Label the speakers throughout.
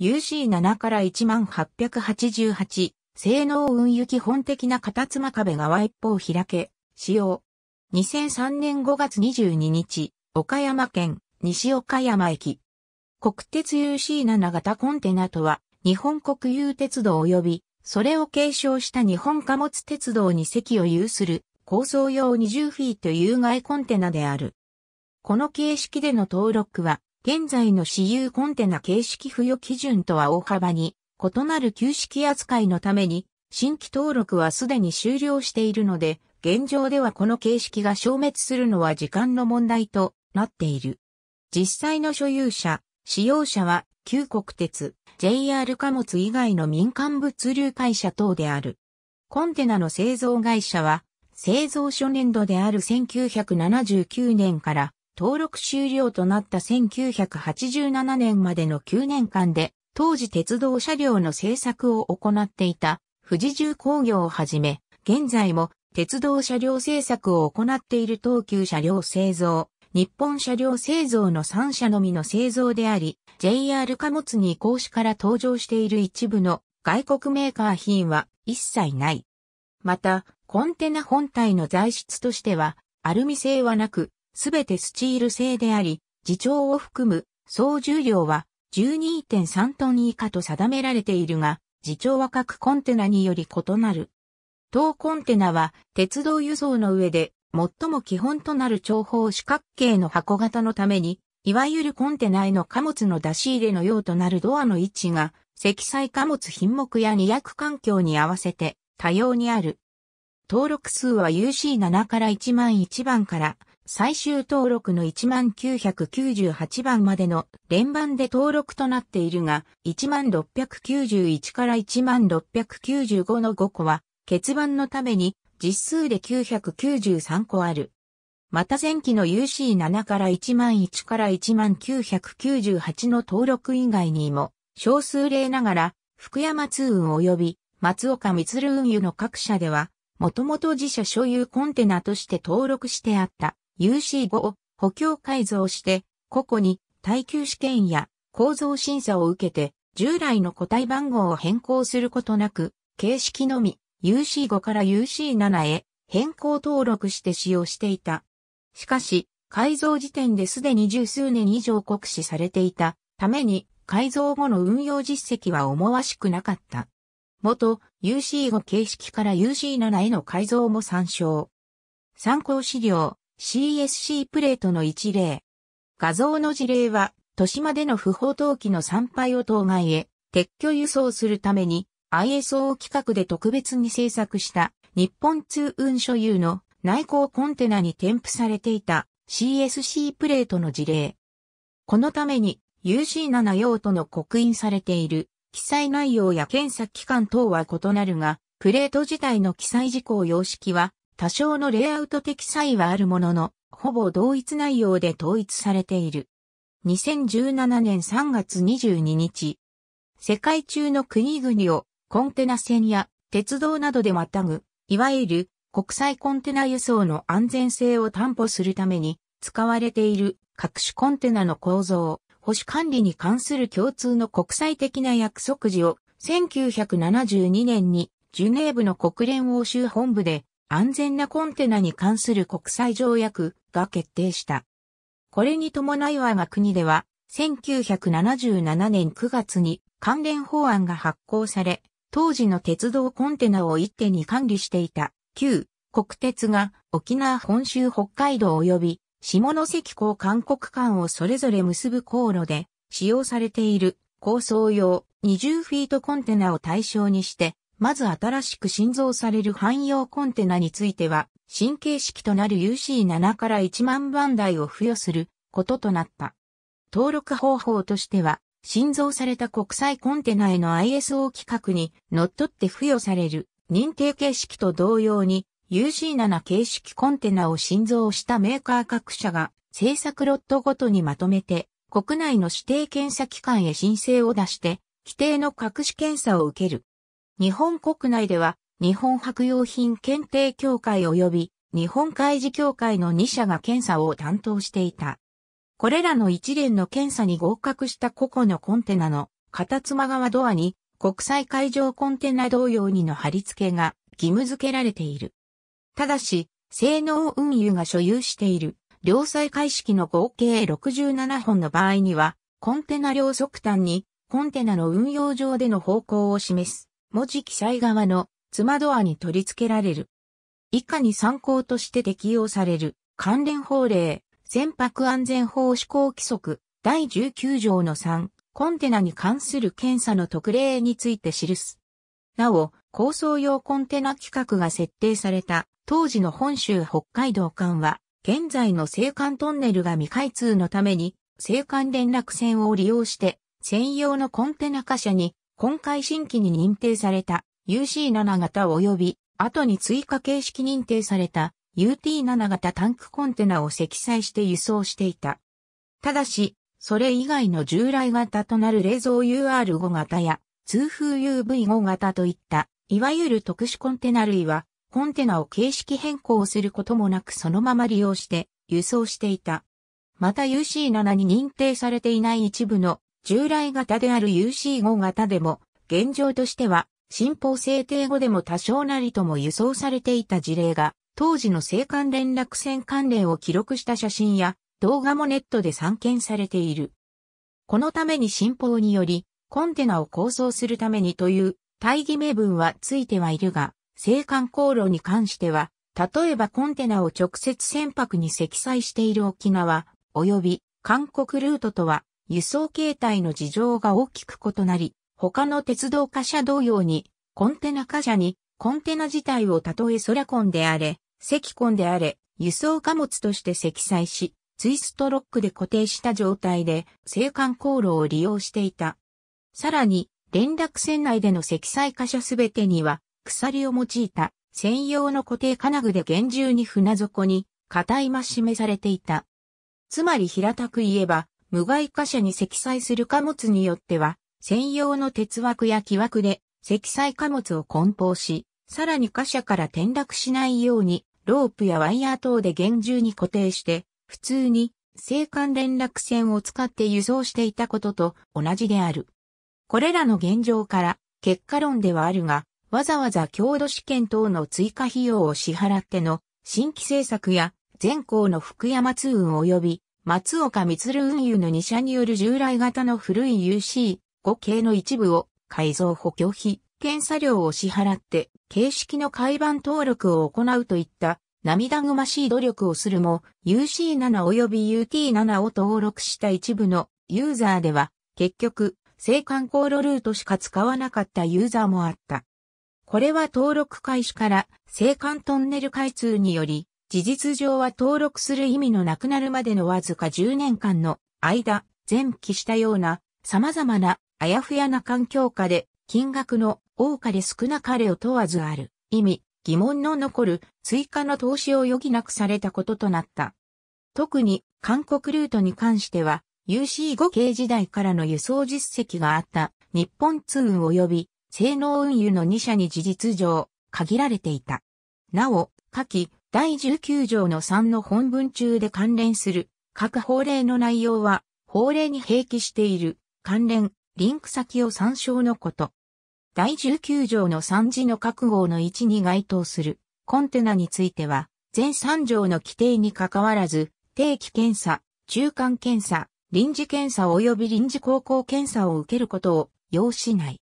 Speaker 1: UC7 から1 8 8 8性能運輸基本的な片妻壁側一方開け、使用。2003年5月22日、岡山県西岡山駅。国鉄 UC7 型コンテナとは、日本国有鉄道及び、それを継承した日本貨物鉄道に席を有する、構想用20フィート有害コンテナである。この形式での登録は、現在の私有コンテナ形式付与基準とは大幅に異なる旧式扱いのために、新規登録はすでに終了しているので、現状ではこの形式が消滅するのは時間の問題となっている。実際の所有者、使用者は、旧国鉄、JR 貨物以外の民間物流会社等である。コンテナの製造会社は、製造初年度である1979年から登録終了となった1987年までの9年間で、当時鉄道車両の製作を行っていた富士重工業をはじめ、現在も鉄道車両製作を行っている東急車両製造、日本車両製造の3社のみの製造であり、JR 貨物に行しから登場している一部の外国メーカー品は一切ない。また、コンテナ本体の材質としては、アルミ製はなく、すべてスチール製であり、自重を含む総重量は12.3トン以下と定められているが、自重は各コンテナにより異なる。当コンテナは鉄道輸送の上で最も基本となる長方四角形の箱型のために、いわゆるコンテナへの貨物の出し入れの用となるドアの位置が、積載貨物品目や二役環境に合わせて多様にある。登録数は UC7 から1万1番から最終登録の1998番までの連番で登録となっているが、1691から1695の5個は、欠番のために実数で993個ある。また前期の UC7 から101から1998の登録以外にも、少数例ながら、福山通運及び松岡光運輸の各社では、もともと自社所有コンテナとして登録してあった。UC5 を補強改造して、個々に耐久試験や構造審査を受けて、従来の個体番号を変更することなく、形式のみ UC5 から UC7 へ変更登録して使用していた。しかし、改造時点ですでに十数年以上酷使されていたために、改造後の運用実績は思わしくなかった。元 UC5 形式から UC7 への改造も参照。参考資料 CSC プレートの一例。画像の事例は、豊島での不法投棄の参拝を当該へ撤去輸送するために ISO 規格で特別に制作した日本通運所有の内向コンテナに添付されていた CSC プレートの事例。このために UC7 用との刻印されている記載内容や検査期間等は異なるが、プレート自体の記載事項様式は多少のレイアウト的差異はあるものの、ほぼ同一内容で統一されている。2017年3月22日、世界中の国々をコンテナ船や鉄道などでまたぐ、いわゆる国際コンテナ輸送の安全性を担保するために使われている各種コンテナの構造、保守管理に関する共通の国際的な約束時を1972年にジュネーブの国連欧州本部で安全なコンテナに関する国際条約が決定した。これに伴い我が国では、1977年9月に関連法案が発行され、当時の鉄道コンテナを一手に管理していた旧国鉄が沖縄本州北海道及び下関港韓国間をそれぞれ結ぶ航路で使用されている構想用20フィートコンテナを対象にしてまず新しく新造される汎用コンテナについては、新形式となる UC7 から1万番台を付与することとなった。登録方法としては、新造された国際コンテナへの ISO 規格に則っって付与される認定形式と同様に UC7 形式コンテナを新造したメーカー各社が制作ロットごとにまとめて国内の指定検査機関へ申請を出して規定の各種検査を受ける。日本国内では日本白用品検定協会及び日本海事協会の2社が検査を担当していた。これらの一連の検査に合格した個々のコンテナの片妻側ドアに国際海上コンテナ同様にの貼り付けが義務付けられている。ただし、性能運輸が所有している両載開式の合計67本の場合には、コンテナ両側端にコンテナの運用上での方向を示す文字記載側の妻ドアに取り付けられる。以下に参考として適用される関連法令、船舶安全法施行規則第19条の3、コンテナに関する検査の特例について記す。なお、構想用コンテナ規格が設定された当時の本州北海道間は、現在の青函トンネルが未開通のために、青函連絡船を利用して、専用のコンテナ貨車に今回新規に認定された UC7 型及び後に追加形式認定された UT7 型タンクコンテナを積載して輸送していた。ただし、それ以外の従来型となる冷蔵 UR5 型や通風 UV5 型といった、いわゆる特殊コンテナ類は、コンテナを形式変更することもなくそのまま利用して輸送していた。また UC7 に認定されていない一部の従来型である UC5 型でも、現状としては、新法制定後でも多少なりとも輸送されていた事例が、当時の青函連絡船関連を記録した写真や動画もネットで散見されている。このために新法により、コンテナを構想するためにという大義名分はついてはいるが、青函航路に関しては、例えばコンテナを直接船舶に積載している沖縄、及び韓国ルートとは輸送形態の事情が大きく異なり、他の鉄道貨車同様に、コンテナ貨車に、コンテナ自体をたとえラコンであれ、石コンであれ、輸送貨物として積載し、ツイストロックで固定した状態で、青函航路を利用していた。さらに、連絡船内での積載貨車すべてには、鎖を用いた専用の固定金具で厳重に船底に、硬いましめされていた。つまり平たく言えば、無害貨車に積載する貨物によっては、専用の鉄枠や木枠で積載貨物を梱包し、さらに貨車から転落しないように、ロープやワイヤー等で厳重に固定して、普通に青函連絡船を使って輸送していたことと同じである。これらの現状から、結果論ではあるが、わざわざ強度試験等の追加費用を支払っての新規政策や全校の福山通運及び松岡光運輸の2社による従来型の古い UC5 系の一部を改造補強費、検査料を支払って、形式の海板登録を行うといった涙ぐましい努力をするも、UC7 及び UT7 を登録した一部のユーザーでは、結局、青函航路ルートしか使わなかったユーザーもあった。これは登録開始から青函トンネル開通により、事実上は登録する意味のなくなるまでのわずか10年間の間、前期したような様々なあやふやな環境下で金額の多かれ少なかれを問わずある意味、疑問の残る追加の投資を余儀なくされたこととなった。特に韓国ルートに関しては UC5 系時代からの輸送実績があった日本通運及び性能運輸の2社に事実上限られていた。なお、下記第19条の3の本文中で関連する各法令の内容は法令に併記している関連リンク先を参照のこと。第19条の3字の各号の1に該当するコンテナについては全3条の規定に関わらず定期検査、中間検査、臨時検査及び臨時高校検査を受けることを要しない。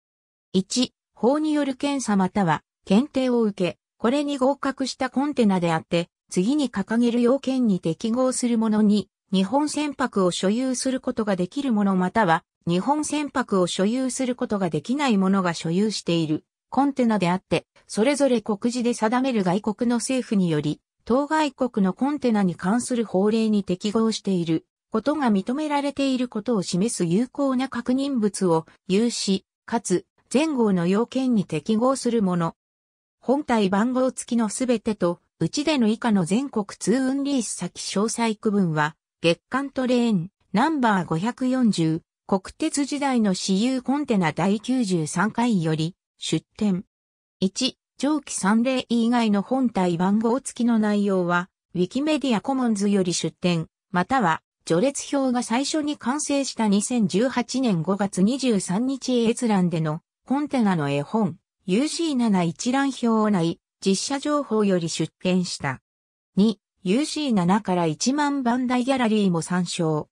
Speaker 1: 1、法による検査または検定を受け、これに合格したコンテナであって、次に掲げる要件に適合するものに、日本船舶を所有することができるものまたは、日本船舶を所有することができないものが所有しているコンテナであって、それぞれ国事で定める外国の政府により、当外国のコンテナに関する法令に適合していることが認められていることを示す有効な確認物を有し、かつ前後の要件に適合するもの本体番号付きのすべてと、うちでの以下の全国通運リース先詳細区分は、月間トレーン、ナンバー540、国鉄時代の私有コンテナ第93回より、出展。1、上記3例以外の本体番号付きの内容は、ウィキメディアコモンズより出展、または、序列表が最初に完成した2018年5月23日閲覧でのコンテナの絵本、UG7 一覧表をない実写情報より出展した。2、UG7 から1万番台ギャラリーも参照。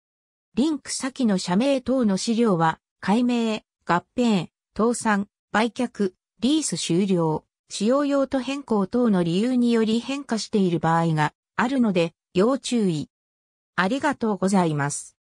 Speaker 1: リンク先の社名等の資料は、解明、合併、倒産、売却、リース終了、使用用途変更等の理由により変化している場合があるので、要注意。ありがとうございます。